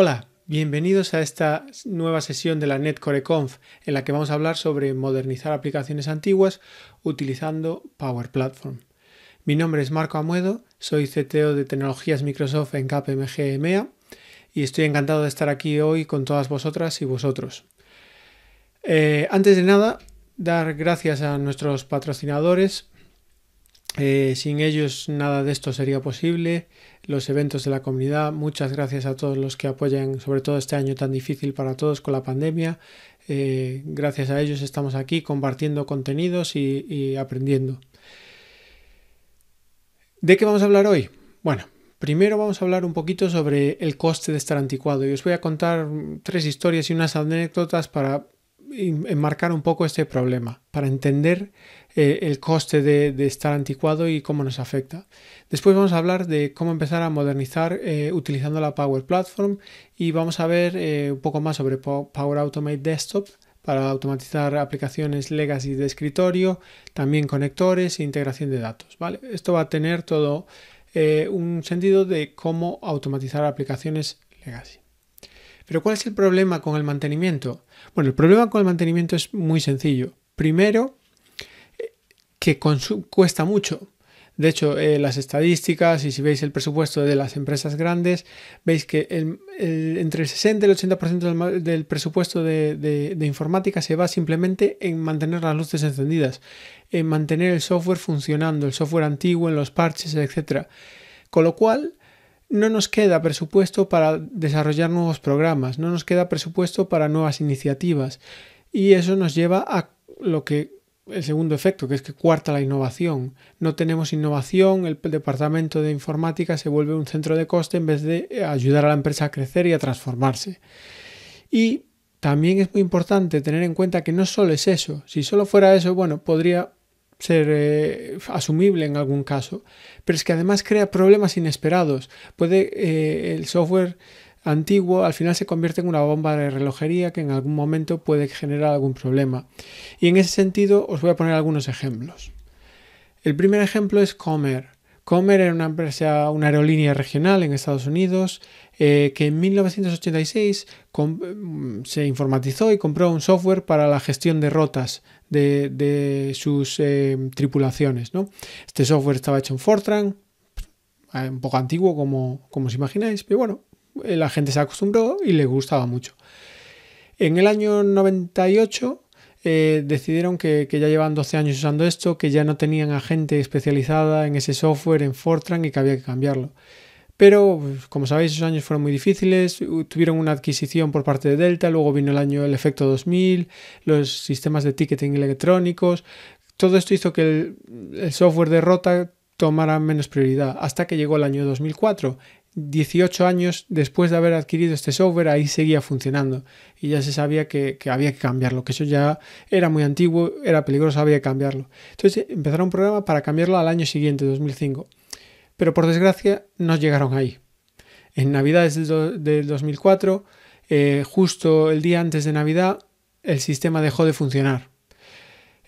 Hola, bienvenidos a esta nueva sesión de la NetCoreConf en la que vamos a hablar sobre modernizar aplicaciones antiguas utilizando Power Platform. Mi nombre es Marco Amuedo, soy CTO de tecnologías Microsoft en KPMG EMEA y estoy encantado de estar aquí hoy con todas vosotras y vosotros. Eh, antes de nada, dar gracias a nuestros patrocinadores. Eh, sin ellos nada de esto sería posible los eventos de la comunidad. Muchas gracias a todos los que apoyan, sobre todo este año tan difícil para todos con la pandemia. Eh, gracias a ellos estamos aquí compartiendo contenidos y, y aprendiendo. ¿De qué vamos a hablar hoy? Bueno, Primero vamos a hablar un poquito sobre el coste de estar anticuado y os voy a contar tres historias y unas anécdotas para enmarcar un poco este problema, para entender eh, el coste de, estar anticuado y cómo nos afecta. Después vamos a hablar de cómo empezar a modernizar eh, utilizando la Power Platform y vamos a ver eh, un poco más sobre Power Automate Desktop para automatizar aplicaciones legacy de escritorio, también conectores e integración de datos. ¿vale? Esto va a tener todo un sentido de cómo automatizar aplicaciones legacy. Pero ¿cuál es el problema con el mantenimiento? Bueno, el problema con el mantenimiento es muy sencillo. Primero, que cuesta mucho. De hecho, eh, las estadísticas y si veis el presupuesto de las empresas grandes, veis que entre el 60 y el 80% del, del, presupuesto de, de, informática se va simplemente en mantener las luces encendidas, en mantener el software funcionando, el software antiguo, en los parches, etc. Con lo cual, no nos queda presupuesto para desarrollar nuevos programas, no nos queda presupuesto para nuevas iniciativas. Y eso nos lleva a lo que el segundo efecto, que es que cuarta la innovación. No tenemos innovación, el departamento de informática se vuelve un centro de coste en vez de eh, ayudar a la empresa a crecer y a transformarse. Y también es muy importante tener en cuenta que no solo es eso. Si solo fuera eso, bueno, podría ser eh, asumible en algún caso. Pero es que además crea problemas inesperados. Puede eh, el software antiguo al final se convierte en una bomba de relojería que en algún momento puede generar algún problema. Y en ese sentido os voy a poner algunos ejemplos. El primer ejemplo es Comer. Comer era una empresa, una aerolínea regional en Estados Unidos eh, que en 1986 mm, se informatizó y compró un software para la gestión de rotas de, sus eh, tripulaciones. ¿no? Este software estaba hecho en Fortran, eh, un poco antiguo como, como os imagináis, pero bueno, eh, la gente se acostumbró y le gustaba mucho. En el año 98 eh, decidieron que, ya llevan 12 años usando esto, que ya no tenían a gente especializada en ese software, en Fortran, y que había que cambiarlo. Pero, como sabéis, esos años fueron muy difíciles, tuvieron una adquisición por parte de Delta, luego vino el año el efecto 2000, los sistemas de ticketing electrónicos, todo esto hizo que el, el software de Rota tomara menos prioridad, hasta que llegó el año 2004, 18 años después de haber adquirido este software, ahí seguía funcionando y ya se sabía que, había que cambiarlo, que eso ya era muy antiguo, era peligroso, había que cambiarlo. Entonces empezaron un programa para cambiarlo al año siguiente, 2005. Pero por desgracia no llegaron ahí. En Navidades del, 2004, eh, justo el día antes de Navidad, el sistema dejó de funcionar.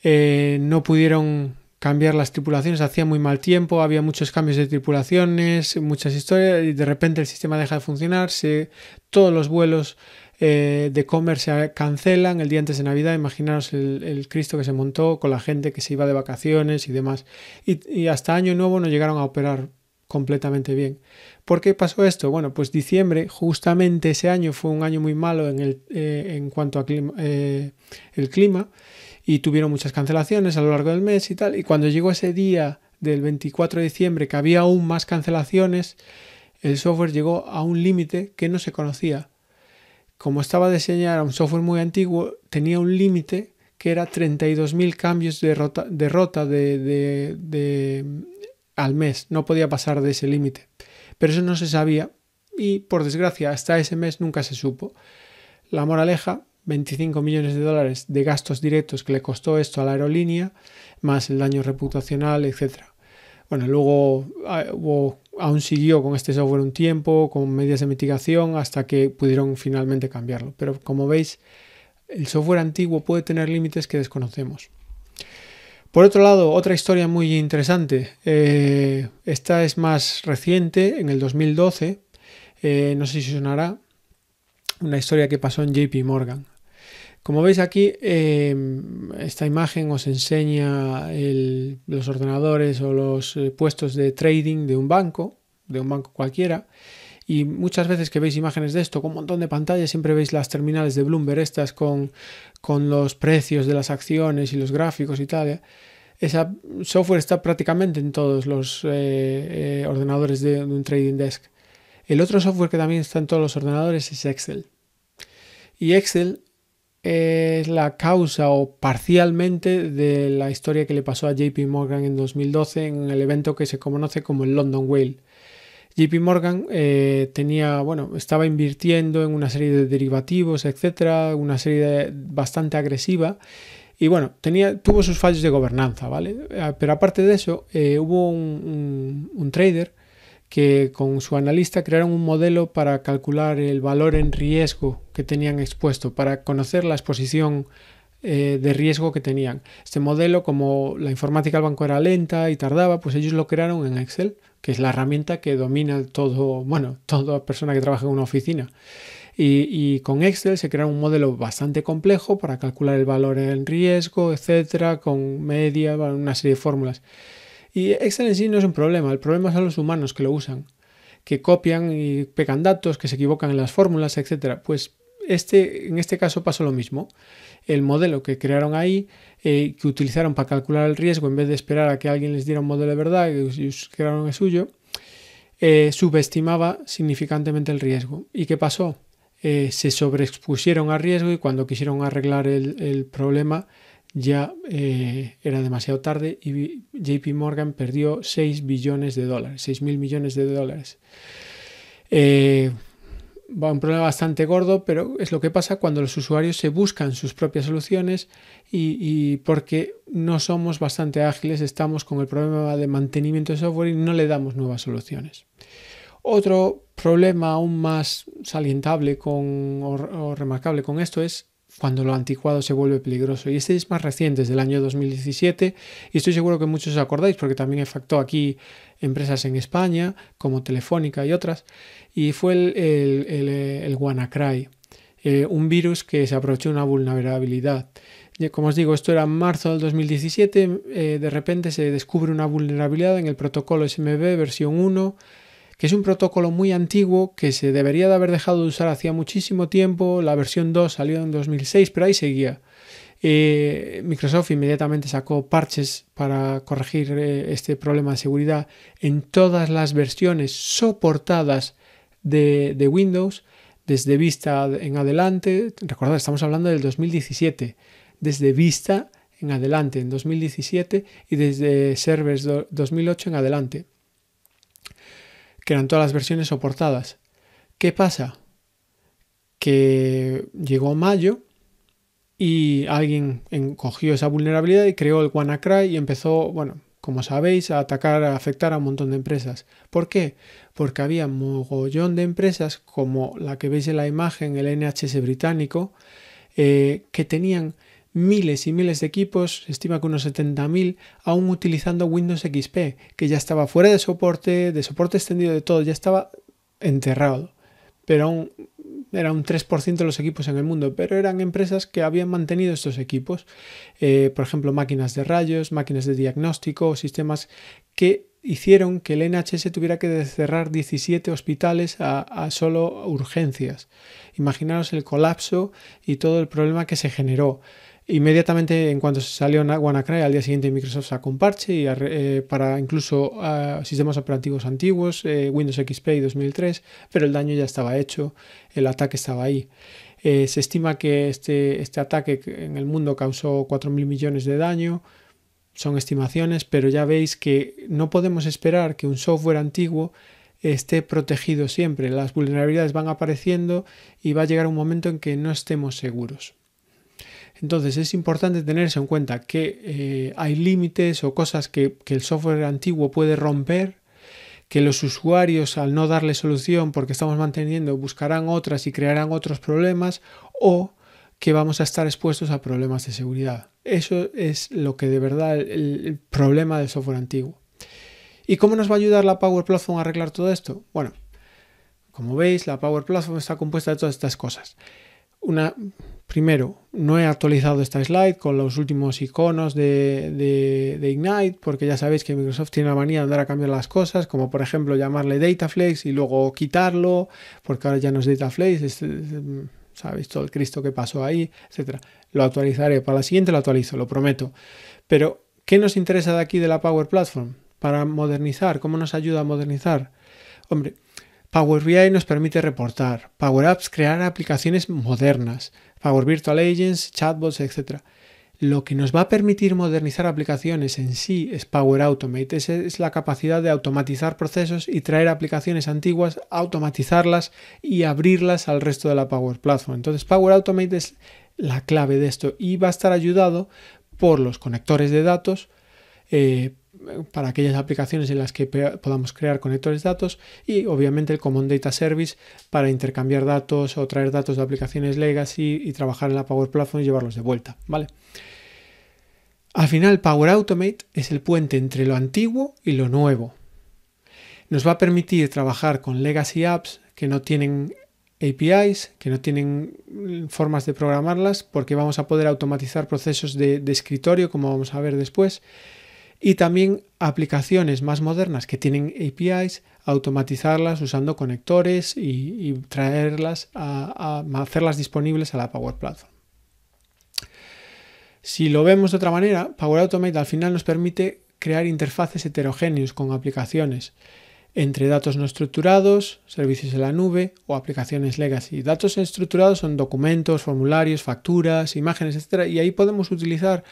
Eh, no pudieron cambiar las tripulaciones, hacía muy mal tiempo, había muchos cambios de tripulaciones, muchas historias, y de repente el sistema deja de funcionar, se, todos los vuelos eh, de comer se cancelan el día antes de Navidad, imaginaros el, Cristo que se montó con la gente que se iba de vacaciones y demás, y, hasta año nuevo no llegaron a operar completamente bien. ¿Por qué pasó esto? Bueno, pues diciembre, justamente ese año fue un año muy malo en, eh, cuanto a eh, el clima y tuvieron muchas cancelaciones a lo largo del mes y tal. Y cuando llegó ese día del 24 de diciembre que había aún más cancelaciones, el software llegó a un límite que no se conocía. Como estaba diseñado un software muy antiguo, tenía un límite que era 32.000 cambios de rota, de, al mes. No podía pasar de ese límite. Pero eso no se sabía y, por desgracia, hasta ese mes nunca se supo. La moraleja 25 millones de dólares de gastos directos que le costó esto a la aerolínea, más el daño reputacional, etc. Bueno, luego ah, aún siguió con este software un tiempo, con medidas de mitigación, hasta que pudieron finalmente cambiarlo. Pero como veis, el software antiguo puede tener límites que desconocemos. Por otro lado, otra historia muy interesante. Eh, esta es más reciente, en el 2012. Eh, no sé si sonará, una historia que pasó en JP Morgan. Como veis aquí, eh, esta imagen os enseña los ordenadores o los eh, puestos de trading de un banco, de un banco cualquiera. Y muchas veces que veis imágenes de esto con un montón de pantallas, siempre veis las terminales de Bloomberg estas con, los precios de las acciones y los gráficos y tal. Eh. Ese software está prácticamente en todos los ordenadores de un trading desk. El otro software que también está en todos los ordenadores es Excel y Excel es la causa o parcialmente de la historia que le pasó a JP Morgan en 2012 en el evento que se conoce como el London Whale. JP Morgan eh, tenía, bueno, estaba invirtiendo en una serie de derivativos, etcétera, una serie bastante agresiva y bueno, tenía, tuvo sus fallos de gobernanza, ¿vale? Ah, pero aparte de eso, eh, hubo un trader que con su analista crearon un modelo para calcular el valor en riesgo que tenían expuesto, para conocer la exposición eh, de riesgo que tenían. Este modelo, como la informática del banco era lenta y tardaba, pues ellos lo crearon en Excel, que es la herramienta que domina todo, bueno, toda persona que trabaja en una oficina. Y, con Excel se crea un modelo bastante complejo para calcular el valor en riesgo, etcétera, con media, una serie de fórmulas. Y Excel en sí no es un problema, el problema son los humanos que lo usan, que copian y pegan datos, que se equivocan en las fórmulas, etc. Pues este, en este caso pasó lo mismo. El modelo que crearon ahí, eh, que utilizaron para calcular el riesgo, en vez de esperar a que alguien les diera un modelo de verdad, que crearon el suyo, eh, subestimaba significantemente el riesgo. ¿Y qué pasó? Eh, se sobreexpusieron a riesgo y cuando quisieron arreglar el problema, ya eh, era demasiado tarde y JP Morgan perdió 6 billones de dólares, 6 mil millones de dólares. Eh, un problema bastante gordo, pero es lo que pasa cuando los usuarios se buscan sus propias soluciones y, porque no somos bastante ágiles, estamos con el problema de mantenimiento de software y no le damos nuevas soluciones. Otro problema aún más salientable con, o remarcable con esto es cuando lo anticuado se vuelve peligroso. Y este es más reciente, es del año 2017, y estoy seguro que muchos os acordáis, porque también afectó aquí empresas en España, como Telefónica y otras, y fue el, el, WannaCry, eh, un virus que se aprovechó una vulnerabilidad. Como os digo, esto era en marzo del 2017, eh, de repente se descubre una vulnerabilidad en el protocolo SMB versión 1 que es un protocolo muy antiguo que se debería de haber dejado de usar hacía muchísimo tiempo. La versión 2 salió en 2006, pero ahí seguía. Eh, Microsoft inmediatamente sacó parches para corregir eh, este problema de seguridad en todas las versiones soportadas de, de Windows, desde Vista en adelante. Recordad, estamos hablando del 2017. Desde Vista en adelante, en 2017, y desde Servers 2008 en adelante que eran todas las versiones soportadas. ¿Qué pasa? Que llegó mayo y alguien cogió esa vulnerabilidad y creó el WannaCry y empezó, bueno, como sabéis, a atacar, a afectar a un montón de empresas. ¿Por qué? Porque había mogollón de empresas, como la que veis en la imagen, el NHS británico, eh, que tenían miles y miles de equipos, se estima que unos 70.000, aún utilizando Windows XP, que ya estaba fuera de soporte, de soporte extendido de todo, ya estaba enterrado. Pero aún era un 3% de los equipos en el mundo, pero eran empresas que habían mantenido estos equipos. Eh, por ejemplo, máquinas de rayos, máquinas de diagnóstico, sistemas que hicieron que el NHS tuviera que cerrar 17 hospitales a, solo urgencias. Imaginaros el colapso y todo el problema que se generó. Inmediatamente, en cuanto se salió WannaCry, al día siguiente Microsoft sacó un parche y, eh, para incluso ah, sistemas operativos antiguos, eh, Windows XP y 2003, pero el daño ya estaba hecho, el ataque estaba ahí. Eh, se estima que este, este ataque en el mundo causó 4.000 millones de daño, son estimaciones, pero ya veis que no podemos esperar que un software antiguo esté protegido siempre. Las vulnerabilidades van apareciendo y va a llegar un momento en que no estemos seguros. Entonces es importante tenerse en cuenta que eh, hay límites o cosas que, el software antiguo puede romper que los usuarios al no darle solución porque estamos manteniendo buscarán otras y crearán otros problemas o que vamos a estar expuestos a problemas de seguridad. Eso es lo que de verdad el, el problema del software antiguo. ¿Y cómo nos va a ayudar la Power Platform a arreglar todo esto? Bueno, como veis, la Power Platform está compuesta de todas estas cosas. Una, Primero, no he actualizado esta slide con los últimos iconos de, Ignite, porque ya sabéis que Microsoft tiene la manía de andar a cambiar las cosas, como por ejemplo llamarle Dataflex y luego quitarlo, porque ahora ya no es Dataflex, sabéis todo el Cristo que pasó ahí, etc. Lo actualizaré, para la siguiente lo actualizo, lo prometo. Pero, ¿qué nos interesa de aquí de la Power Platform? Para modernizar, ¿cómo nos ayuda a modernizar? Hombre, Power BI nos permite reportar, Power Apps crear aplicaciones modernas, Power Virtual Agents, chatbots, etc. Lo que nos va a permitir modernizar aplicaciones en sí es Power Automate. es la capacidad de automatizar procesos y traer aplicaciones antiguas, automatizarlas y abrirlas al resto de la Power Platform. Entonces Power Automate es la clave de esto y va a estar ayudado por los conectores de datos, eh, para aquellas aplicaciones en las que podamos crear conectores de datos y obviamente el Common Data Service para intercambiar datos o traer datos de aplicaciones legacy y trabajar en la Power Platform y llevarlos de vuelta, ¿vale? Al final Power Automate es el puente entre lo antiguo y lo nuevo. Nos va a permitir trabajar con legacy apps que no tienen APIs, que no tienen mm, formas de programarlas porque vamos a poder automatizar procesos de, de escritorio como vamos a ver después y también aplicaciones más modernas que tienen APIs, automatizarlas usando conectores y, traerlas a, hacerlas disponibles a la Power Platform. Si lo vemos de otra manera, Power Automate al final nos permite crear interfaces heterogéneos con aplicaciones entre datos no estructurados, servicios en la nube o aplicaciones legacy. Datos estructurados son documentos, formularios, facturas, imágenes, etc. Y ahí podemos utilizar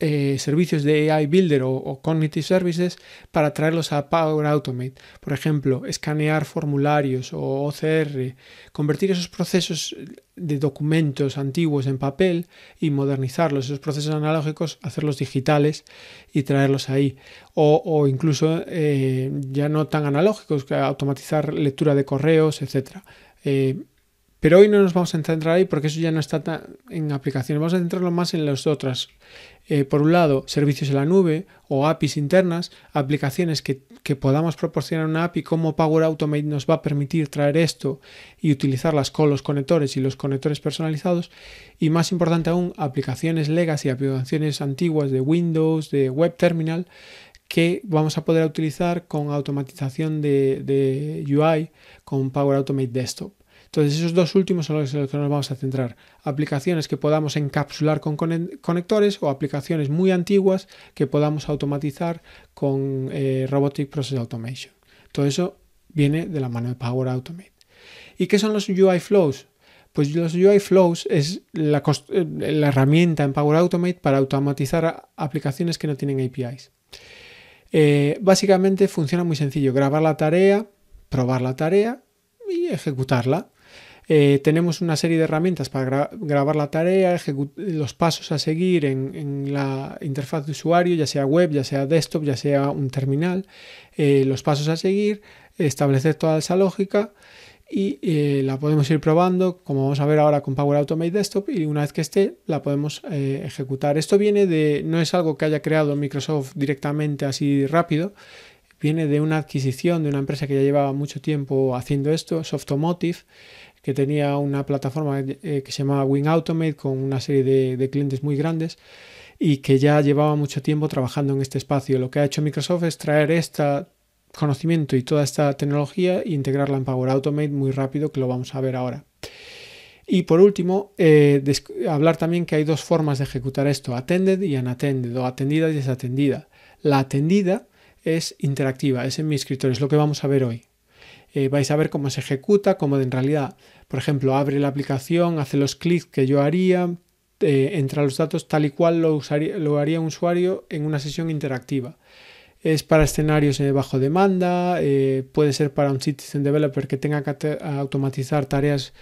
eh, servicios de AI Builder o, Cognitive Services para traerlos a Power Automate. Por ejemplo, escanear formularios o OCR, convertir esos procesos de documentos antiguos en papel y modernizarlos, esos procesos analógicos, hacerlos digitales y traerlos ahí. O, incluso eh, ya no tan analógicos, que automatizar lectura de correos, etc. Eh, pero hoy no nos vamos a centrar ahí porque eso ya no está en aplicaciones. Vamos a centrarlo más en las otras eh, por un lado, servicios en la nube o APIs internas, aplicaciones que, podamos proporcionar una API, como Power Automate nos va a permitir traer esto y utilizarlas con los conectores y los conectores personalizados, y más importante aún, aplicaciones legacy, aplicaciones antiguas de Windows, de Web Terminal, que vamos a poder utilizar con automatización de, de UI, con Power Automate Desktop. Entonces, esos dos últimos son los que nos vamos a centrar. Aplicaciones que podamos encapsular con conectores o aplicaciones muy antiguas que podamos automatizar con eh, Robotic Process Automation. Todo eso viene de la mano de Power Automate. ¿Y qué son los UI Flows? Pues los UI Flows es eh, la, herramienta en Power Automate para automatizar aplicaciones que no tienen APIs. Eh, básicamente funciona muy sencillo, grabar la tarea, probar la tarea y ejecutarla eh, tenemos una serie de herramientas para grabar la tarea, los pasos a seguir en, la interfaz de usuario, ya sea web, ya sea desktop, ya sea un terminal, eh, los pasos a seguir, establecer toda esa lógica y eh, la podemos ir probando, como vamos a ver ahora con Power Automate Desktop, y una vez que esté, la podemos ejecutar. Esto viene de, no es algo que haya creado Microsoft directamente así rápido, viene de una adquisición de una empresa que ya llevaba mucho tiempo haciendo esto, Softomotive, que tenía una plataforma eh, que se llamaba Win Automate con una serie de, clientes muy grandes y que ya llevaba mucho tiempo trabajando en este espacio. Lo que ha hecho Microsoft es traer este conocimiento y toda esta tecnología e integrarla en Power Automate muy rápido, que lo vamos a ver ahora. Y por último, eh, hablar también que hay dos formas de ejecutar esto, attended y unattended, o atendida y desatendida. La atendida es interactiva, es en mi escritorio, es lo que vamos a ver hoy. Eh, vais a ver cómo se ejecuta, cómo en realidad, por ejemplo, abre la aplicación, hace los clics que yo haría, eh, entra los datos tal y cual lo, haría un usuario en una sesión interactiva. Es para escenarios de bajo demanda, eh, puede ser para un citizen developer que tenga que automatizar tareas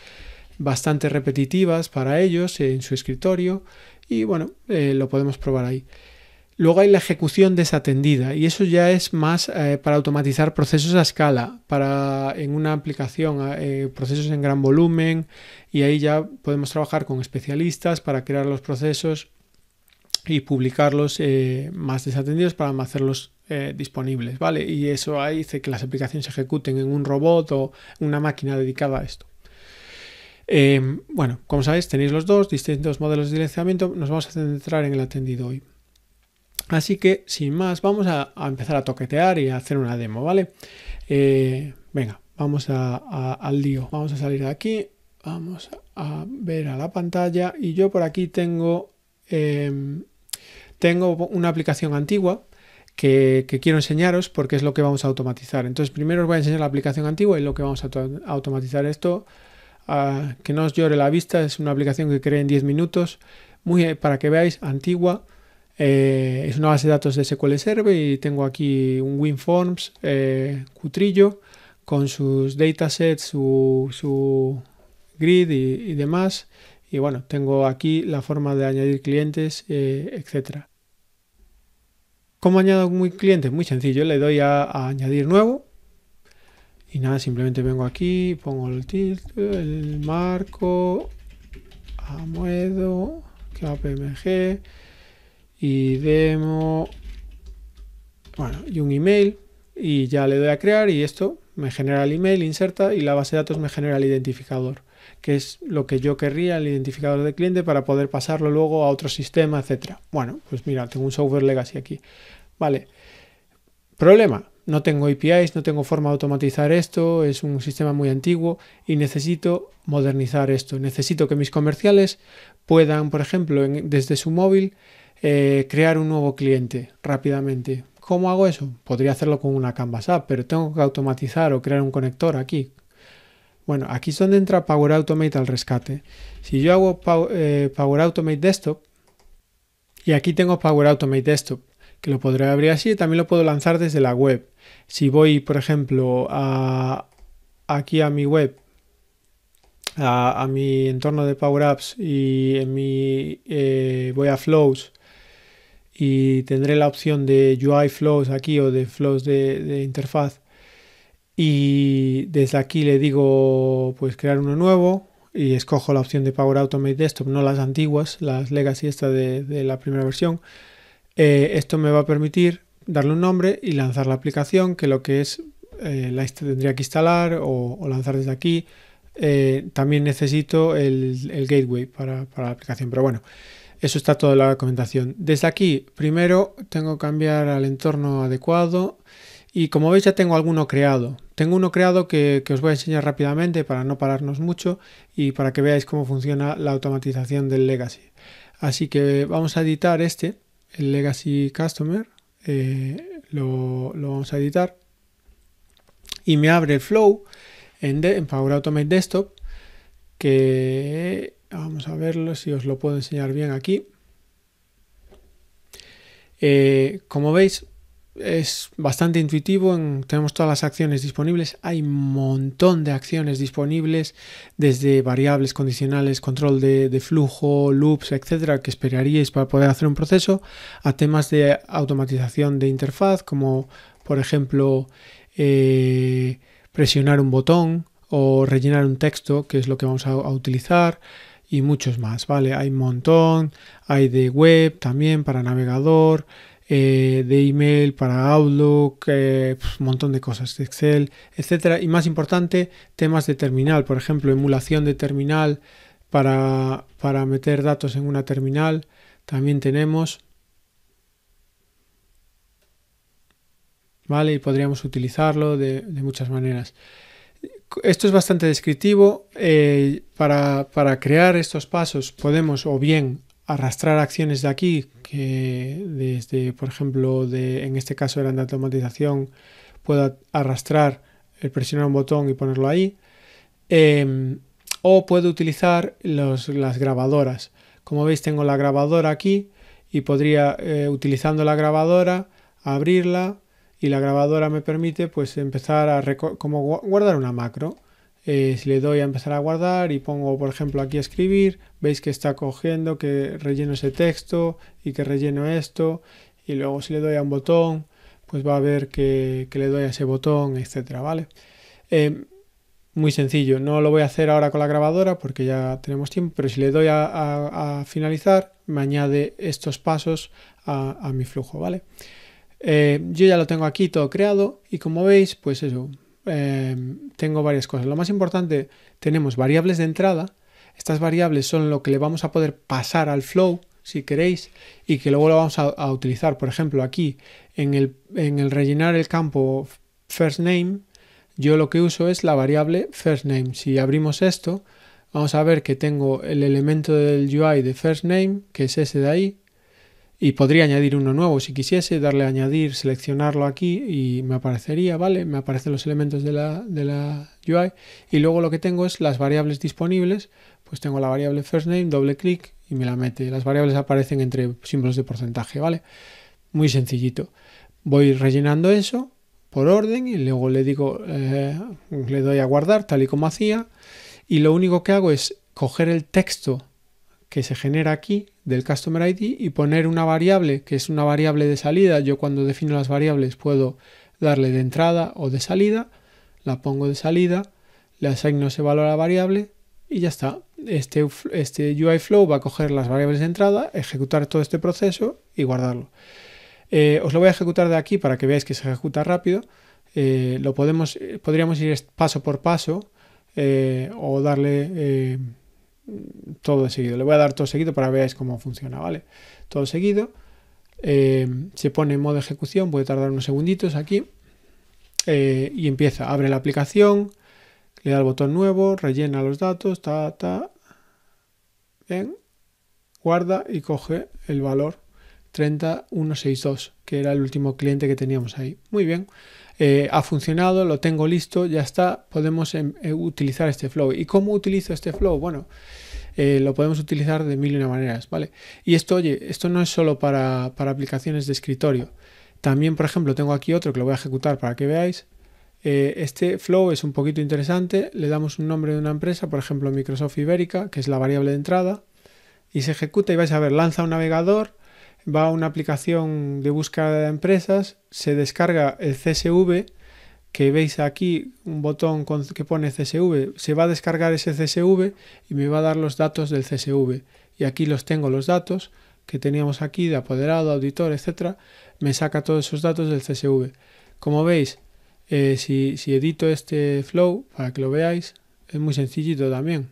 bastante repetitivas para ellos en su escritorio y bueno, lo podemos probar ahí. Luego hay la ejecución desatendida y eso ya es más eh, para automatizar procesos a escala, para en una aplicación, eh, procesos en gran volumen y ahí ya podemos trabajar con especialistas para crear los procesos y publicarlos eh, más desatendidos para hacerlos disponibles, ¿vale? Y eso ahí que las aplicaciones se ejecuten en un robot o una máquina dedicada a esto. bueno, como sabéis, tenéis los dos distintos modelos de licenciamiento, nos vamos a centrar en el atendido hoy. Así que sin más, vamos a, empezar a toquetear y a hacer una demo, ¿vale? Eh, venga, vamos al lío. Vamos a salir de aquí. Vamos a ver a la pantalla. Y yo por aquí tengo, em, tengo una aplicación antigua que, quiero enseñaros porque es lo que vamos a automatizar. Entonces primero os voy a enseñar la aplicación antigua y lo que vamos a automatizar esto. Ah, que no os llore la vista, es una aplicación que creé en 10 minutos. Muy, eh, para que veáis, antigua eh, es una base de datos de SQL Server y tengo aquí un WinForms eh, cutrillo con sus datasets, su, grid y, demás. Y bueno, tengo aquí la forma de añadir clientes, eh, etcétera. etc. ¿Cómo añado un cliente? Muy sencillo, le doy a, añadir nuevo y nada, simplemente vengo aquí, pongo el título, el marco, amuedo, que KPMG, y demo, bueno, y un email y ya le doy a crear y esto me genera el email, inserta y la base de datos me genera el identificador, que es lo que yo querría, el identificador de cliente para poder pasarlo luego a otro sistema, etcétera. Bueno, pues mira, tengo un software legacy aquí. Vale. Problema, no tengo APIs, no tengo forma de automatizar esto, es un sistema muy antiguo y necesito modernizar esto. Necesito que mis comerciales puedan, por ejemplo, desde su móvil eh, crear un nuevo cliente rápidamente. ¿Cómo hago eso? Podría hacerlo con una Canvas app, pero tengo que automatizar o crear un conector aquí. Bueno, aquí es donde entra Power Automate al rescate. Si yo hago eh, Power, Automate Desktop, y aquí tengo Power Automate Desktop, que lo podría abrir así, también lo puedo lanzar desde la web. Si voy, por ejemplo, a, aquí a mi web, a, mi entorno de Power Apps y en mi, eh, voy a Flows y tendré la opción de UI Flows aquí o de Flows de, interfaz y desde aquí le digo pues crear uno nuevo y escojo la opción de Power Automate Desktop, no las antiguas, las legacy esta de, la primera versión. Eh, esto me va a permitir darle un nombre y lanzar la aplicación que lo que es eh, la tendría que instalar o, lanzar desde aquí. Eh, también necesito el, gateway para, la aplicación, pero bueno, eso está toda la documentación. Desde aquí, primero tengo que cambiar al entorno adecuado y como veis ya tengo alguno creado. Tengo uno creado que, os voy a enseñar rápidamente para no pararnos mucho y para que veáis cómo funciona la automatización del legacy. Así que vamos a editar este, el legacy customer, eh, lo, vamos a editar y me abre el flow en, en Power Automate Desktop que Vamos a verlo si os lo puedo enseñar bien aquí. Eh, como veis, es bastante intuitivo, tenemos todas las acciones disponibles, hay un montón de acciones disponibles, desde variables condicionales, control de, flujo, loops, etcétera, que esperaríais para poder hacer un proceso, a temas de automatización de interfaz, como por ejemplo eh, presionar un botón o rellenar un texto, que es lo que vamos a utilizar, y muchos más, ¿vale? Hay un montón, hay de web también para navegador, eh, de email para Outlook, eh, un montón de cosas, de Excel, etcétera. Y más importante, temas de terminal, por ejemplo, emulación de terminal para, para meter datos en una terminal. También tenemos. ¿Vale? Y podríamos utilizarlo de muchas maneras. Esto es bastante descriptivo. Eh, para, crear estos pasos podemos o bien arrastrar acciones de aquí, que desde, por ejemplo, en este caso eran de automatización, puedo arrastrar, el presionar un botón y ponerlo ahí. Em, o puedo utilizar las grabadoras. Como veis tengo la grabadora aquí y podría, eh, utilizando la grabadora, abrirla, y la grabadora me permite pues empezar a como guardar una macro. Eh, si le doy a empezar a guardar y pongo por ejemplo aquí escribir, veis que está cogiendo, que relleno ese texto y que relleno esto y luego si le doy a un botón pues va a ver que, le doy a ese botón, etcétera, ¿vale? Eh, muy sencillo, no lo voy a hacer ahora con la grabadora porque ya tenemos tiempo, pero si le doy a, finalizar me añade estos pasos a, mi flujo, ¿vale? vale eh, yo ya lo tengo aquí todo creado y como veis, pues eso, eh, tengo varias cosas. Lo más importante, tenemos variables de entrada. Estas variables son lo que le vamos a poder pasar al flow, si queréis, y que luego lo vamos a, utilizar, por ejemplo, aquí en el, en el rellenar el campo first name, yo lo que uso es la variable first name. Si abrimos esto, vamos a ver que tengo el elemento del UI de first name, que es ese de ahí, y podría añadir uno nuevo si quisiese, darle a añadir, seleccionarlo aquí y me aparecería, ¿vale? Me aparecen los elementos de la, de la UI y luego lo que tengo es las variables disponibles, pues tengo la variable first name, doble clic y me la mete. Las variables aparecen entre símbolos de porcentaje, ¿vale? Muy sencillito. Voy rellenando eso por orden y luego le digo, eh, le doy a guardar tal y como hacía y lo único que hago es coger el texto que se genera aquí del Customer ID y poner una variable que es una variable de salida. Yo cuando defino las variables puedo darle de entrada o de salida, la pongo de salida, le asigno ese valor a la variable y ya está. Este, este UI flow va a coger las variables de entrada, ejecutar todo este proceso y guardarlo. Eh, os lo voy a ejecutar de aquí para que veáis que se ejecuta rápido. Eh, lo podemos, eh, podríamos ir paso por paso o darle todo seguido. Le voy a dar todo seguido para ver veáis cómo funciona, ¿vale? Todo seguido. Eh, se pone en modo ejecución, puede tardar unos segunditos aquí. Eh, y empieza, abre la aplicación, le da el botón nuevo, rellena los datos, ta, Bien. Guarda y coge el valor 30162, que era el último cliente que teníamos ahí. Muy bien. Eh, ha funcionado, lo tengo listo, ya está, podemos em, eh, utilizar este flow. ¿Y cómo utilizo este flow? Bueno, eh, lo podemos utilizar de mil y una maneras, ¿vale? Y esto, oye, esto no es solo para, para aplicaciones de escritorio. También, por ejemplo, tengo aquí otro que lo voy a ejecutar para que veáis. este flow es un poquito interesante, le damos un nombre de una empresa, por ejemplo Microsoft Ibérica, que es la variable de entrada, y se ejecuta y vais a ver, lanza un navegador, va a una aplicación de búsqueda de empresas, se descarga el CSV, que veis aquí un botón que pone CSV, se va a descargar ese CSV y me va a dar los datos del CSV. Y aquí los tengo los datos que teníamos aquí de apoderado, auditor, etcétera, me saca todos esos datos del CSV. Como veis, eh, si, si edito este flow para que lo veáis, es muy sencillito también.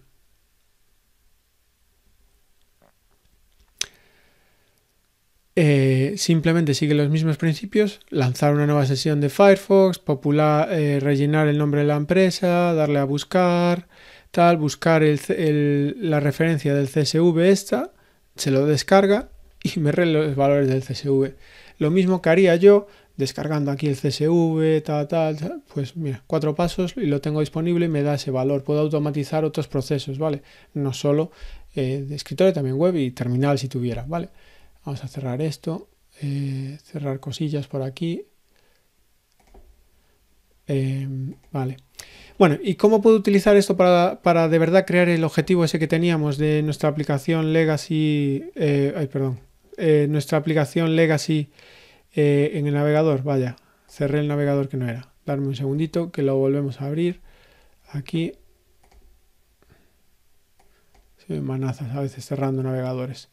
Eh, simplemente sigue los mismos principios, lanzar una nueva sesión de Firefox, popular, eh, rellenar el nombre de la empresa, darle a buscar, tal, buscar el, la referencia del CSV esta, se lo descarga y me re los valores del CSV. Lo mismo que haría yo descargando aquí el CSV, tal, tal, tal, pues mira, cuatro pasos y lo tengo disponible y me da ese valor. Puedo automatizar otros procesos, ¿vale? No solo eh, de escritorio, también web y terminal si tuviera, ¿vale? vale Vamos a cerrar esto, eh, cerrar cosillas por aquí. Em, vale. Bueno, ¿y cómo puedo utilizar esto para, de verdad crear el objetivo ese que teníamos de nuestra aplicación Legacy? Eh, perdón. Eh, nuestra aplicación Legacy en el navegador. Vaya, cerré el navegador que no era. Darme un segundito que lo volvemos a abrir. Aquí manazas a veces cerrando navegadores.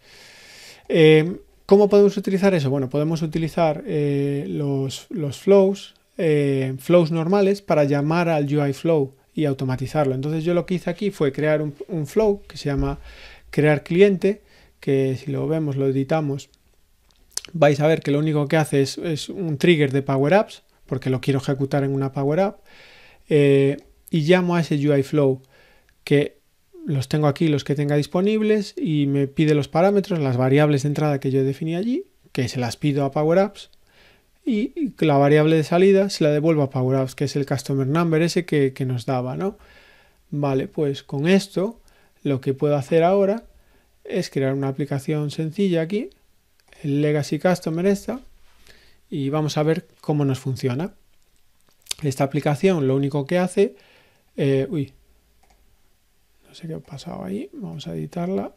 Eh, ¿Cómo podemos utilizar eso? Bueno, podemos utilizar eh, los, flows, eh, flows normales para llamar al UI flow y automatizarlo. Entonces yo lo que hice aquí fue crear un, flow que se llama crear cliente, que si lo vemos, lo editamos, vais a ver que lo único que hace es, un trigger de Power Apps, porque lo quiero ejecutar en una Power App, y llamo a ese UI flow que los tengo aquí los que tenga disponibles y me pide los parámetros, las variables de entrada que yo definí allí, que se las pido a Power y la variable de salida se la devuelvo a Power que es el customer number ese que, nos daba, ¿no? Vale, pues con esto lo que puedo hacer ahora es crear una aplicación sencilla aquí, el Legacy Customer esta, y vamos a ver cómo nos funciona. Esta aplicación lo único que hace... Eh, uy, no sé qué ha pasado ahí. Vamos a editarla.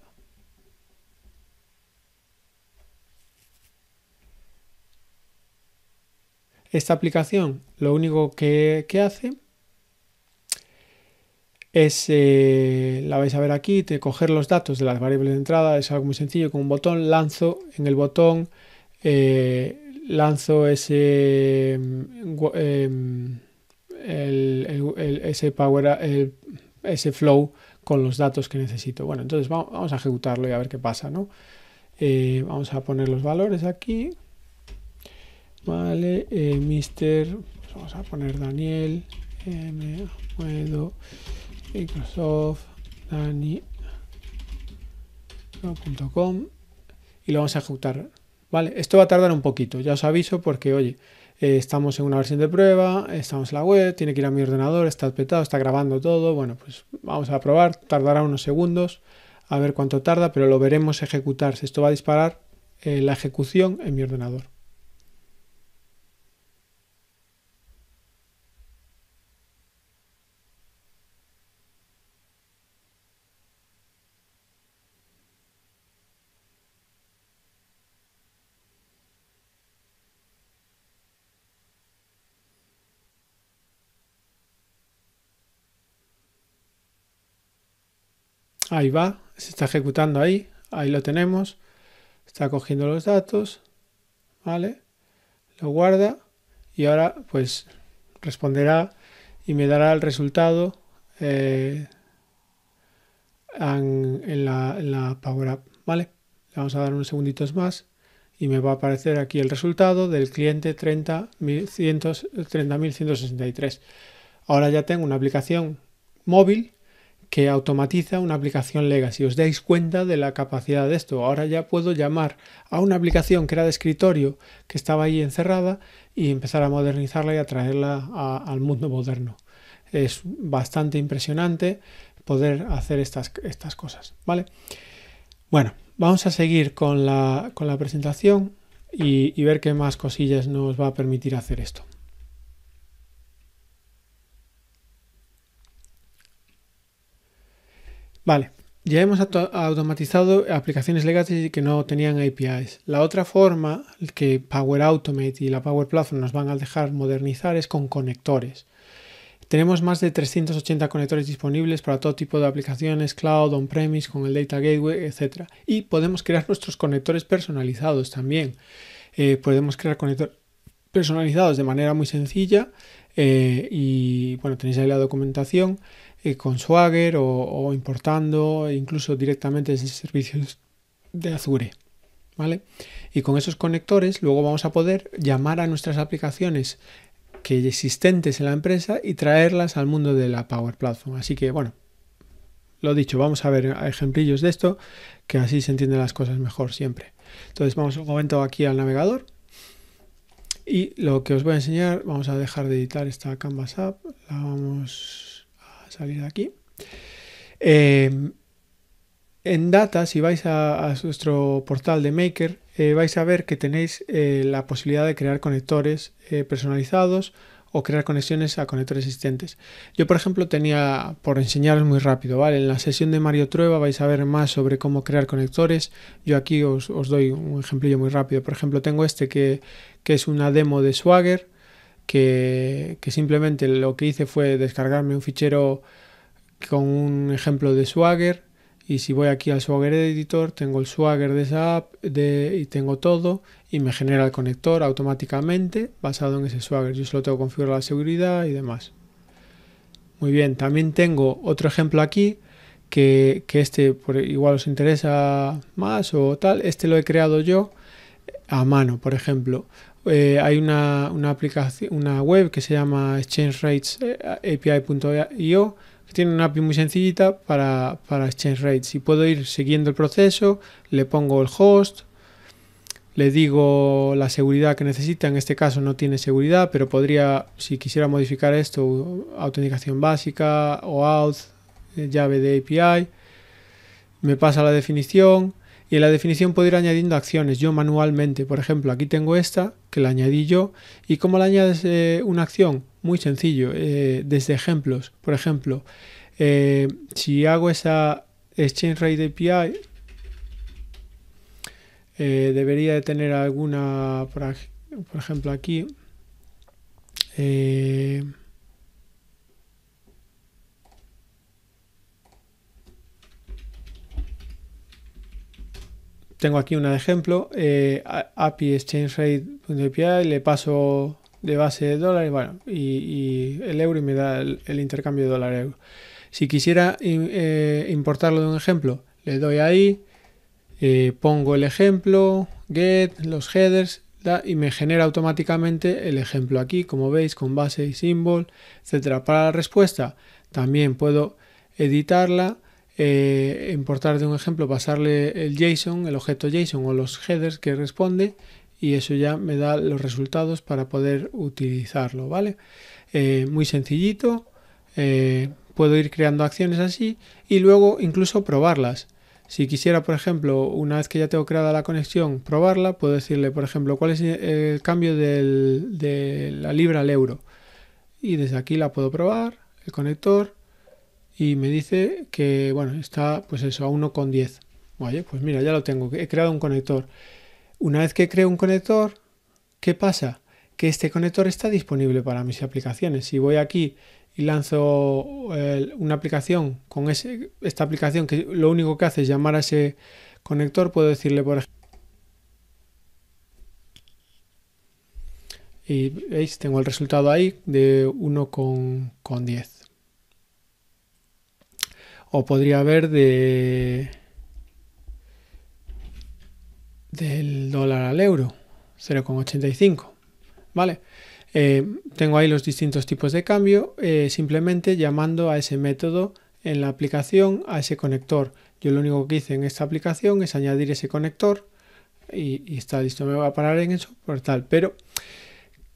Esta aplicación lo único que, hace es, eh, la vais a ver aquí, te coger los datos de las variables de entrada, es algo muy sencillo, con un botón lanzo, en el botón eh, lanzo ese, mm, em, ese, power, ese flow con los datos que necesito. Bueno, entonces vamos a ejecutarlo y a ver qué pasa, ¿no? Eh, vamos a poner los valores aquí. Vale, eh, mister, pues vamos a poner Daniel, M, Puedo, Microsoft, Dani.com. y lo vamos a ejecutar. Vale, esto va a tardar un poquito, ya os aviso porque, oye, eh, estamos en una versión de prueba, estamos en la web, tiene que ir a mi ordenador, está apretado, está grabando todo, bueno, pues vamos a probar, tardará unos segundos, a ver cuánto tarda, pero lo veremos ejecutar, si esto va a disparar eh, la ejecución en mi ordenador. Ahí va, se está ejecutando ahí, ahí lo tenemos, está cogiendo los datos, ¿vale? Lo guarda y ahora pues responderá y me dará el resultado eh, en, la, Power App, ¿vale? Le vamos a dar unos segunditos más y me va a aparecer aquí el resultado del cliente 30.163. Ahora ya tengo una aplicación móvil que automatiza una aplicación legacy. Os dais cuenta de la capacidad de esto. Ahora ya puedo llamar a una aplicación que era de escritorio, que estaba ahí encerrada, y empezar a modernizarla y a traerla al mundo moderno. Es bastante impresionante poder hacer estas, estas cosas. ¿vale? Bueno, vamos a seguir con la, presentación y ver qué más cosillas nos va a permitir hacer esto. Vale, ya hemos automatizado aplicaciones legacy que no tenían APIs. La otra forma que Power Automate y la Power Platform nos van a dejar modernizar es con conectores. Tenemos más de 380 conectores disponibles para todo tipo de aplicaciones, cloud, on-premise, con el Data Gateway, etc. Y podemos crear nuestros conectores personalizados también. Eh, podemos crear conectores personalizados de manera muy sencilla eh, y bueno, tenéis ahí la documentación. Eh, con Swagger o, importando incluso directamente desde servicios de Azure. ¿Vale? Y con esos conectores luego vamos a poder llamar a nuestras aplicaciones que existentes en la empresa y traerlas al mundo de la Power Platform. Así que bueno, lo dicho, vamos a ver ejemplillos de esto, que así se entienden las cosas mejor siempre. Entonces vamos un momento aquí al navegador y lo que os voy a enseñar, vamos a dejar de editar esta Canvas App, la vamos salir de aquí. Eh, en Data, si vais a, a vuestro portal de Maker, eh, vais a ver que tenéis eh, la posibilidad de crear conectores personalizados o crear conexiones a conectores existentes. Yo, por ejemplo, tenía, por enseñaros muy rápido, ¿vale? En la sesión de Mario Trueba vais a ver más sobre cómo crear conectores. Yo aquí os, doy un ejemplillo muy rápido. Por ejemplo, tengo este que, que es una demo de Swagger que, simplemente lo que hice fue descargarme un fichero con un ejemplo de Swagger y si voy aquí al Swagger Editor tengo el Swagger de esa app y tengo todo y me genera el conector automáticamente basado en ese Swagger. Yo solo tengo que configurar la seguridad y demás. Muy bien, también tengo otro ejemplo aquí que, que este por, igual os interesa más o tal. Este lo he creado yo a mano, por ejemplo. Eh, hay una, una, aplicación, una web que se llama exchange rates eh, api.io que tiene una API muy sencillita para, para exchange rates y puedo ir siguiendo el proceso, le pongo el host, le digo la seguridad que necesita, en este caso no tiene seguridad, pero podría, si quisiera modificar esto, autenticación básica, o out eh, llave de API, me pasa la definición, y en la definición puedo ir añadiendo acciones yo manualmente. Por ejemplo, aquí tengo esta que la añadí yo. ¿Y cómo la añades eh, una acción? Muy sencillo, eh, desde ejemplos. Por ejemplo, eh, si hago esa Exchange Rate API, debería de tener alguna, por, por ejemplo, aquí. tengo aquí un ejemplo, eh, API Exchange Rate.api, le paso de base de y, el euro y me da el, intercambio de dólar-euro. Si quisiera eh, importarlo de un ejemplo, le doy ahí, eh, pongo el ejemplo, get, los headers, y me genera automáticamente el ejemplo aquí, como veis, con base y símbolo, etcétera. Para la respuesta también puedo editarla importar eh, de un ejemplo, pasarle el JSON, el objeto JSON o los headers que responde y eso ya me da los resultados para poder utilizarlo, ¿vale? Eh, muy sencillito, eh, puedo ir creando acciones así y luego incluso probarlas. Si quisiera, por ejemplo, una vez que ya tengo creada la conexión, probarla, puedo decirle, por ejemplo, cuál es el cambio de la libra al euro. Y desde aquí la puedo probar, el conector, y me dice que, bueno, está pues eso, a 1,10. Oye, pues mira, ya lo tengo, he creado un conector. Una vez que creo un conector, ¿qué pasa? Que este conector está disponible para mis aplicaciones. Si voy aquí y lanzo una aplicación con esta aplicación que lo único que hace es llamar a ese conector, puedo decirle, por ejemplo, y veis, tengo el resultado ahí de con 1,10 o podría haber de del dólar al euro 0,85 vale eh, tengo ahí los distintos tipos de cambio eh, simplemente llamando a ese método en la aplicación a ese conector yo lo único que hice en esta aplicación es añadir ese conector y, está listo me va a parar en eso por tal pero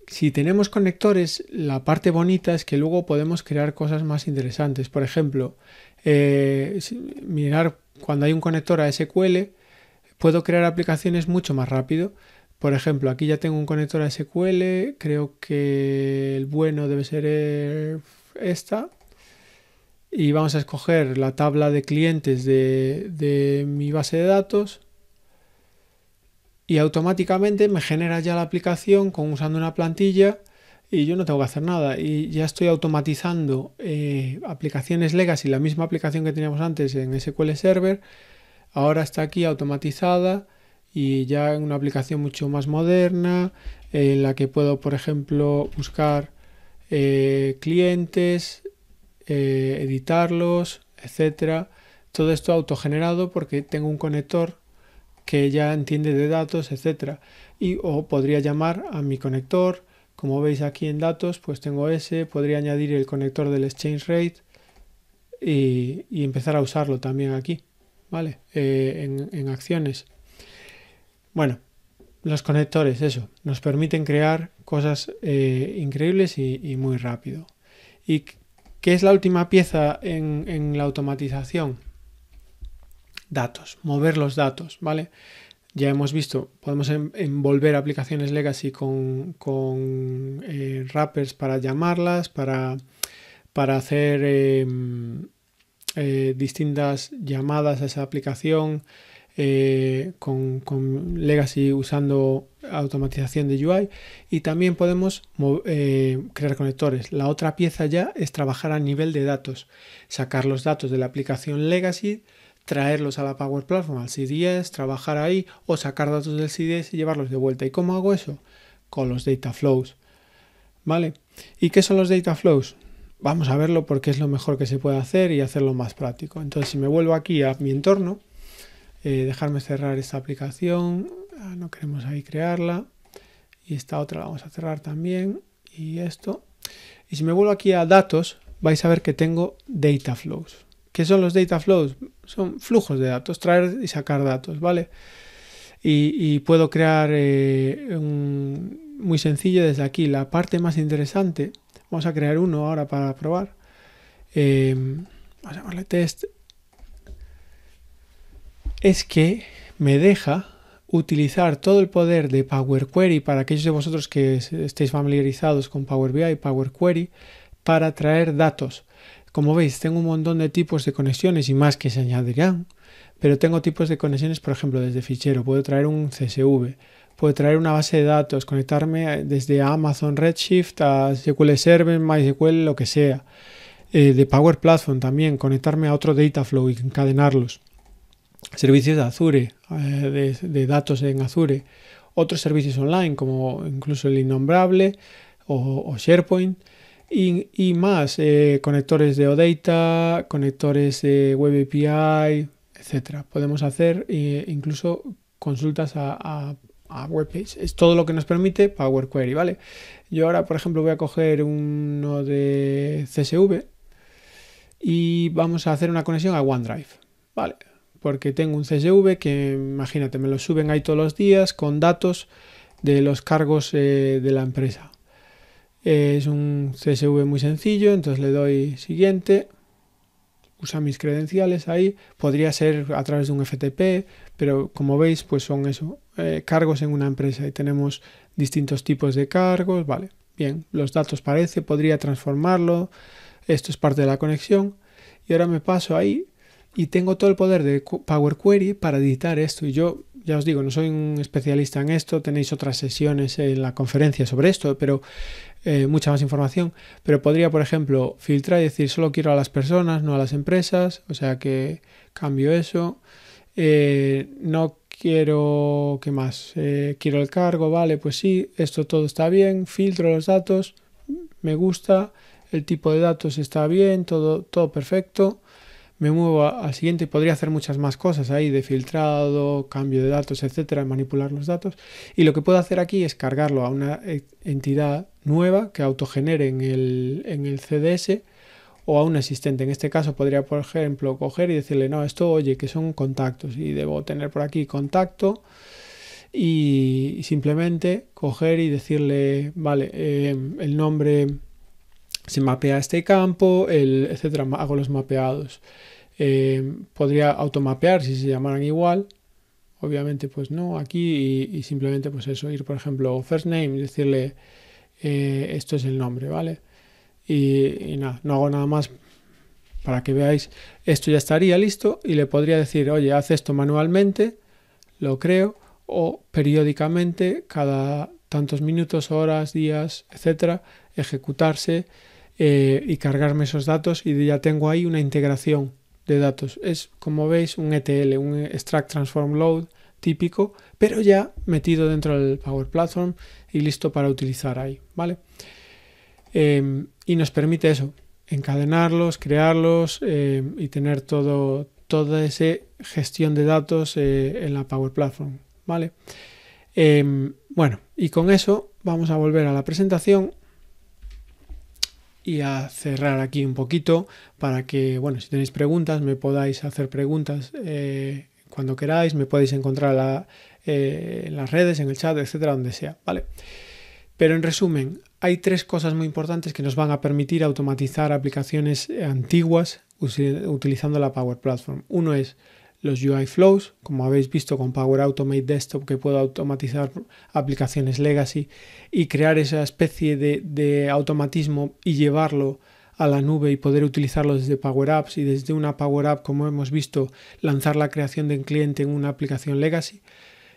si tenemos conectores, la parte bonita es que luego podemos crear cosas más interesantes. Por ejemplo, eh, mirar cuando hay un conector a SQL, puedo crear aplicaciones mucho más rápido. Por ejemplo, aquí ya tengo un conector a SQL, creo que el bueno debe ser esta. Y vamos a escoger la tabla de clientes de, de mi base de datos. Y automáticamente me genera ya la aplicación con, usando una plantilla y yo no tengo que hacer nada. Y ya estoy automatizando eh, aplicaciones legacy, la misma aplicación que teníamos antes en SQL Server, ahora está aquí automatizada y ya en una aplicación mucho más moderna, en la que puedo, por ejemplo, buscar eh, clientes, eh, editarlos, etcétera. Todo esto autogenerado porque tengo un conector que ya entiende de datos, etcétera. Y o podría llamar a mi conector como veis aquí en datos, pues tengo ese, podría añadir el conector del exchange rate y, empezar a usarlo también aquí, ¿vale? Eh, en, acciones. Bueno, los conectores, eso, nos permiten crear cosas eh, increíbles y, muy rápido. ¿Y qué es la última pieza en, en, la automatización? Datos, mover los datos, ¿vale? Ya hemos visto, podemos envolver aplicaciones legacy con, eh, wrappers para llamarlas, para, hacer em, eh, distintas llamadas a esa aplicación eh, con, legacy usando automatización de UI y también podemos crear conectores. La otra pieza ya es trabajar a nivel de datos, sacar los datos de la aplicación legacy traerlos a la Power Platform, al CDS, trabajar ahí o sacar datos del CDS y llevarlos de vuelta. ¿Y cómo hago eso? Con los data flows. ¿Vale? ¿Y qué son los data flows? Vamos a verlo porque es lo mejor que se puede hacer y hacerlo más práctico. Entonces, si me vuelvo aquí a mi entorno, eh, dejarme cerrar esta aplicación, ah, no queremos ahí crearla, y esta otra la vamos a cerrar también, y esto. Y si me vuelvo aquí a datos, vais a ver que tengo data flows. ¿Qué son los data flows? Son flujos de datos, traer y sacar datos, ¿vale? Y, puedo crear eh, un, muy sencillo desde aquí. La parte más interesante, vamos a crear uno ahora para probar. Em, vamos a llamarle test. Es que me deja utilizar todo el poder de Power Query para aquellos de vosotros que estéis familiarizados con Power BI y Power Query para traer datos. Como veis, tengo un montón de tipos de conexiones y más que se añadirán, pero tengo tipos de conexiones, por ejemplo, desde fichero, puedo traer un CSV, puedo traer una base de datos, conectarme desde Amazon Redshift a SQL Server, MySQL, lo que sea. Eh, de Power Platform también, conectarme a otro Dataflow y encadenarlos. Servicios de Azure, eh, de, datos en Azure. Otros servicios online como incluso el Innombrable o SharePoint y, más eh, conectores de OData, conectores de Web API, etcétera Podemos hacer eh, incluso consultas a, a, a Es todo lo que nos permite Power Query, ¿vale? Yo ahora, por ejemplo, voy a coger uno de CSV y vamos a hacer una conexión a OneDrive, ¿vale? Porque tengo un CSV que, imagínate, me lo suben ahí todos los días con datos de los cargos eh, de la empresa. Es un CSV muy sencillo, entonces le doy siguiente, usa mis credenciales ahí. Podría ser a través de un FTP, pero como veis, pues son eso, eh, cargos en una empresa y tenemos distintos tipos de cargos. Vale, bien, los datos parece, podría transformarlo. Esto es parte de la conexión. Y ahora me paso ahí y tengo todo el poder de Power Query para editar esto. Y yo, ya os digo, no soy un especialista en esto, tenéis otras sesiones en la conferencia sobre esto, pero eh, mucha más información. Pero podría, por ejemplo, filtrar y decir solo quiero a las personas, no a las empresas, o sea que cambio eso. Eh, no quiero, ¿qué más? Eh, quiero el cargo, vale, pues sí, esto todo está bien, filtro los datos, me gusta, el tipo de datos está bien, todo, todo perfecto me muevo al siguiente, podría hacer muchas más cosas ahí de filtrado, cambio de datos, etcétera, manipular los datos. Y lo que puedo hacer aquí es cargarlo a una e, entidad nueva que autogenere en el, en el CDS o a un asistente. En este caso podría, por ejemplo, coger y decirle, no, esto, oye, que son contactos y debo tener por aquí contacto y simplemente coger y decirle, vale, eh, el nombre se mapea este campo, el, etcétera, hago los mapeados. Eh, podría automapear si se llamaran igual. Obviamente, pues no, aquí y, simplemente, pues eso, ir, por ejemplo, first name y decirle eh, esto es el nombre, ¿vale? Y, y, nada, no hago nada más para que veáis. Esto ya estaría listo y le podría decir, oye, haz esto manualmente, lo creo, o periódicamente, cada tantos minutos, horas, días, etcétera, ejecutarse eh, y cargarme esos datos y ya tengo ahí una integración de datos. Es, como veis, un ETL, un Extract Transform Load típico, pero ya metido dentro del Power Platform y listo para utilizar ahí, ¿vale? Em, y nos permite eso, encadenarlos, crearlos em, y tener todo, toda esa gestión de datos eh, en la Power Platform, ¿vale? Em, bueno, y con eso vamos a volver a la presentación y a cerrar aquí un poquito para que, bueno, si tenéis preguntas, me podáis hacer preguntas eh, cuando queráis, me podéis encontrar eh, en las redes, en el chat, etcétera, donde sea, ¿vale? Pero en resumen, hay tres cosas muy importantes que nos van a permitir automatizar aplicaciones antiguas utilizando la Power Platform. Uno es los UI flows, como habéis visto con Power Automate Desktop, que puedo automatizar aplicaciones legacy y crear esa especie de, automatismo y llevarlo a la nube y poder utilizarlo desde Power Apps y desde una Power App, como hemos visto, lanzar la creación de un cliente en una aplicación legacy.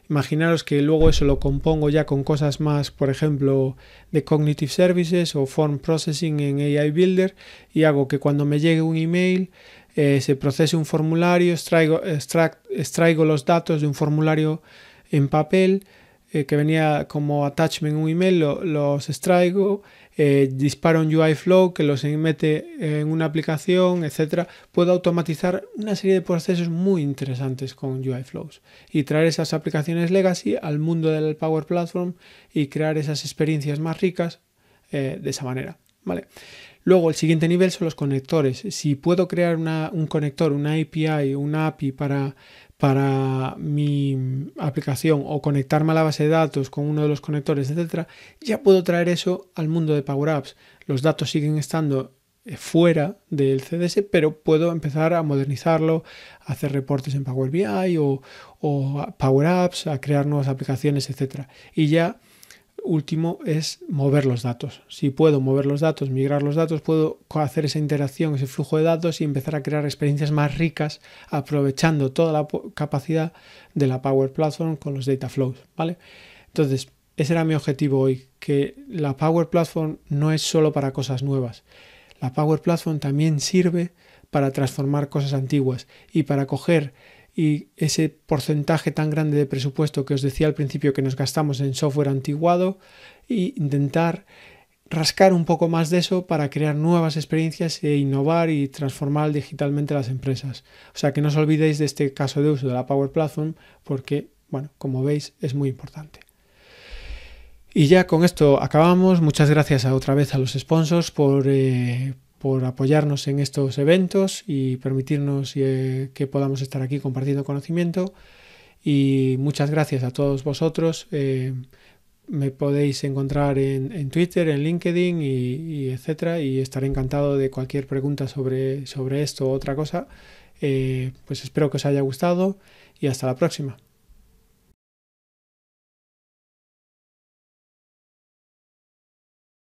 Imaginaros que luego eso lo compongo ya con cosas más, por ejemplo, de Cognitive Services o Form Processing en AI Builder y hago que cuando me llegue un email eh, se procese un formulario, extraigo, los datos de un formulario en papel eh, que venía como attachment en un email, los extraigo, eh, disparo un UI flow que los mete en una aplicación, etcétera, puedo automatizar una serie de procesos muy interesantes con UI flows y traer esas aplicaciones legacy al mundo del Power Platform y crear esas experiencias más ricas de esa manera, ¿vale? Luego, el siguiente nivel son los conectores. Si puedo crear un conector, una API, una API para, para mi aplicación o conectarme a la base de datos con uno de los conectores, etc., ya puedo traer eso al mundo de Power Apps. Los datos siguen estando eh, fuera del CDS, pero puedo empezar a modernizarlo, a hacer reportes en Power BI o, Power Apps, a crear nuevas aplicaciones, etc. Y ya último es mover los datos. Si puedo mover los datos, migrar los datos, puedo hacer esa interacción, ese flujo de datos y empezar a crear experiencias más ricas aprovechando toda la capacidad de la Power Platform con los data flows, ¿vale? Entonces, ese era mi objetivo hoy, que la Power Platform no es solo para cosas nuevas. La Power Platform también sirve para transformar cosas antiguas y para coger y ese porcentaje tan grande de presupuesto que os decía al principio que nos gastamos en software antiguado e intentar rascar un poco más de eso para crear nuevas experiencias e innovar y transformar digitalmente las empresas. O sea que no os olvidéis de este caso de uso de la Power Platform porque, bueno, como veis es muy importante. Y ya con esto acabamos. Muchas gracias otra vez a los sponsors por... Eh, por apoyarnos en estos eventos y permitirnos eh, que podamos estar aquí compartiendo conocimiento. Y muchas gracias a todos vosotros. Eh, me podéis encontrar en, Twitter, en LinkedIn y, y, etcétera. Y estaré encantado de cualquier pregunta sobre, sobre esto o otra cosa. Eh, pues espero que os haya gustado y hasta la próxima.